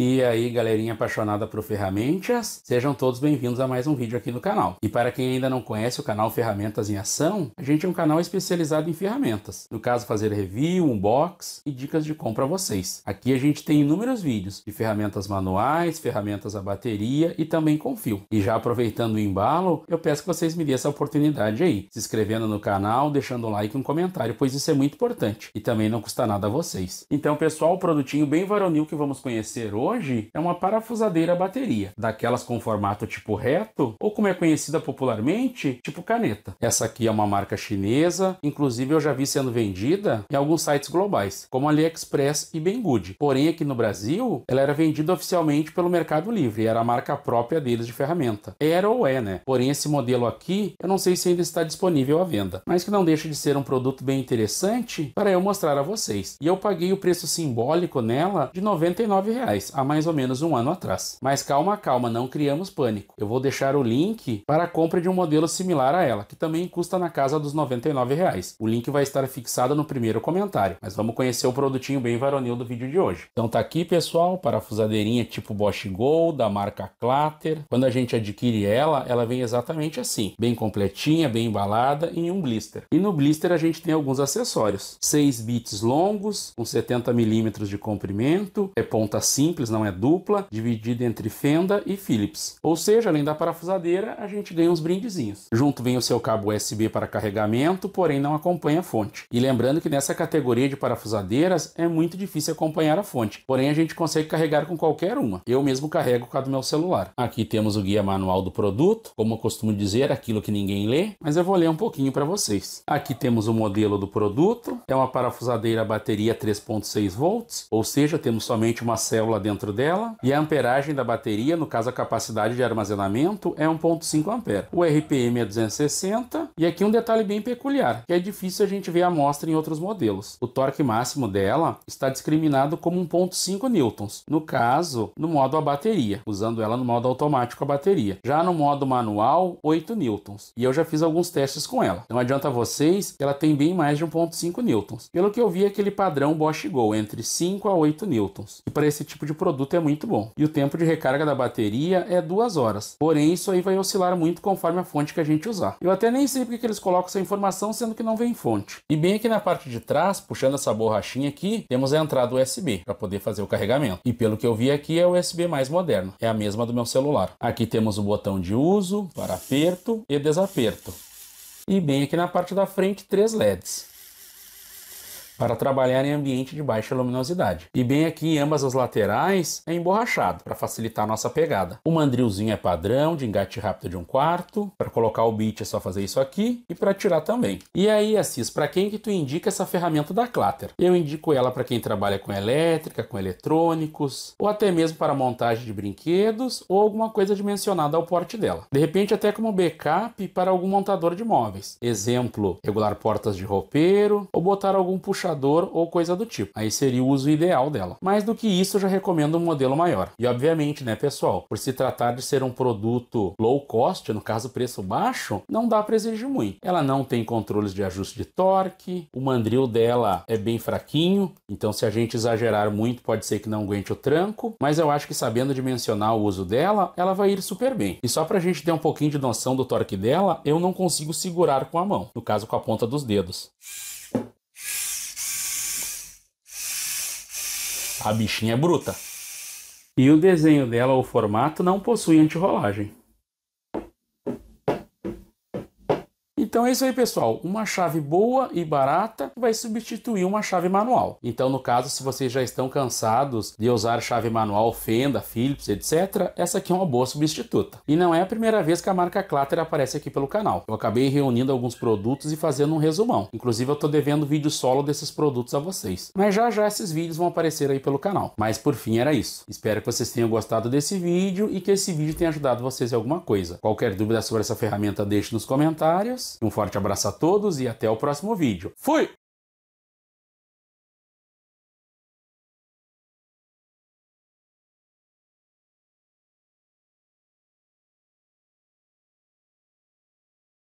E aí, galerinha apaixonada por ferramentas, sejam todos bem-vindos a mais um vídeo aqui no canal. E para quem ainda não conhece o canal Ferramentas em Ação, a gente é um canal especializado em ferramentas. No caso, fazer review, unbox e dicas de compra a vocês. Aqui a gente tem inúmeros vídeos de ferramentas manuais, ferramentas a bateria e também com fio. E já aproveitando o embalo, eu peço que vocês me dêem essa oportunidade aí, se inscrevendo no canal, deixando um like e um comentário, pois isso é muito importante. E também não custa nada a vocês. Então, pessoal, o produtinho bem varonil que vamos conhecer hoje hoje é uma parafusadeira bateria, daquelas com formato tipo reto ou como é conhecida popularmente, tipo caneta. Essa aqui é uma marca chinesa, inclusive eu já vi sendo vendida em alguns sites globais, como AliExpress e Banggood. Porém, aqui no Brasil, ela era vendida oficialmente pelo Mercado Livre, era a marca própria deles de ferramenta. Era ou é, né? Porém, esse modelo aqui, eu não sei se ainda está disponível à venda, mas que não deixa de ser um produto bem interessante para eu mostrar a vocês. E eu paguei o preço simbólico nela de R$ 99 reais, há mais ou menos um ano atrás. Mas calma, calma, não criamos pânico. Eu vou deixar o link para a compra de um modelo similar a ela, que também custa na casa dos 99. Reais. O link vai estar fixado no primeiro comentário, mas vamos conhecer o produtinho bem varonil do vídeo de hoje. Então tá aqui, pessoal, parafusadeirinha tipo Bosch Go, da marca Clatter. Quando a gente adquire ela, ela vem exatamente assim, bem completinha, bem embalada em um blister. E no blister a gente tem alguns acessórios. 6 bits longos, com 70 milímetros de comprimento, é ponta simples simples, não é dupla, dividida entre fenda e Phillips. Ou seja, além da parafusadeira, a gente ganha uns brindezinhos. Junto vem o seu cabo USB para carregamento, porém não acompanha a fonte. E lembrando que nessa categoria de parafusadeiras é muito difícil acompanhar a fonte, porém a gente consegue carregar com qualquer uma. Eu mesmo carrego com a do meu celular. Aqui temos o guia manual do produto, como eu costumo dizer, aquilo que ninguém lê, mas eu vou ler um pouquinho para vocês. Aqui temos o modelo do produto, é uma parafusadeira bateria 3.6 volts, ou seja, temos somente uma célula dentro dentro dela e a amperagem da bateria, no caso a capacidade de armazenamento, é 1.5 ampere. O RPM é 260 e aqui um detalhe bem peculiar, que é difícil a gente ver a amostra em outros modelos. O torque máximo dela está discriminado como 1.5 newtons, no caso, no modo a bateria, usando ela no modo automático a bateria. Já no modo manual, 8 newtons. E eu já fiz alguns testes com ela. Não adianta vocês que ela tem bem mais de 1.5 newtons. Pelo que eu vi, aquele padrão Bosch Go, entre 5 a 8 newtons. E para esse tipo de produto é muito bom. E o tempo de recarga da bateria é duas horas. Porém, isso aí vai oscilar muito conforme a fonte que a gente usar. Eu até nem sei porque que eles colocam essa informação, sendo que não vem fonte. E bem aqui na parte de trás, puxando essa borrachinha aqui, temos a entrada USB para poder fazer o carregamento. E pelo que eu vi aqui, é o USB mais moderno. É a mesma do meu celular. Aqui temos o botão de uso, para aperto e desaperto. E bem aqui na parte da frente, três LEDs para trabalhar em ambiente de baixa luminosidade. E bem aqui em ambas as laterais é emborrachado para facilitar a nossa pegada. O mandrilzinho é padrão, de engate rápido de um quarto, para colocar o bit é só fazer isso aqui e para tirar também. E aí, Assis, para quem que tu indica essa ferramenta da Clatter? Eu indico ela para quem trabalha com elétrica, com eletrônicos, ou até mesmo para montagem de brinquedos ou alguma coisa dimensionada ao porte dela. De repente até como backup para algum montador de móveis. Exemplo, regular portas de roupeiro ou botar algum puxador puxador ou coisa do tipo. Aí seria o uso ideal dela. Mais do que isso, eu já recomendo um modelo maior. E obviamente, né, pessoal, por se tratar de ser um produto low cost, no caso preço baixo, não dá para exigir muito. Ela não tem controles de ajuste de torque, o mandril dela é bem fraquinho, então se a gente exagerar muito, pode ser que não aguente o tranco, mas eu acho que sabendo dimensionar o uso dela, ela vai ir super bem. E só para a gente ter um pouquinho de noção do torque dela, eu não consigo segurar com a mão, no caso com a ponta dos dedos. A bichinha é bruta. E o desenho dela, o formato, não possui antirrolagem. Então é isso aí, pessoal. Uma chave boa e barata vai substituir uma chave manual. Então, no caso, se vocês já estão cansados de usar chave manual Fenda, Philips, etc., essa aqui é uma boa substituta. E não é a primeira vez que a marca Clatter aparece aqui pelo canal. Eu acabei reunindo alguns produtos e fazendo um resumão. Inclusive, eu estou devendo vídeo solo desses produtos a vocês. Mas já já esses vídeos vão aparecer aí pelo canal. Mas por fim era isso. Espero que vocês tenham gostado desse vídeo e que esse vídeo tenha ajudado vocês em alguma coisa. Qualquer dúvida sobre essa ferramenta deixe nos comentários. Um forte abraço a todos e até o próximo vídeo. Fui!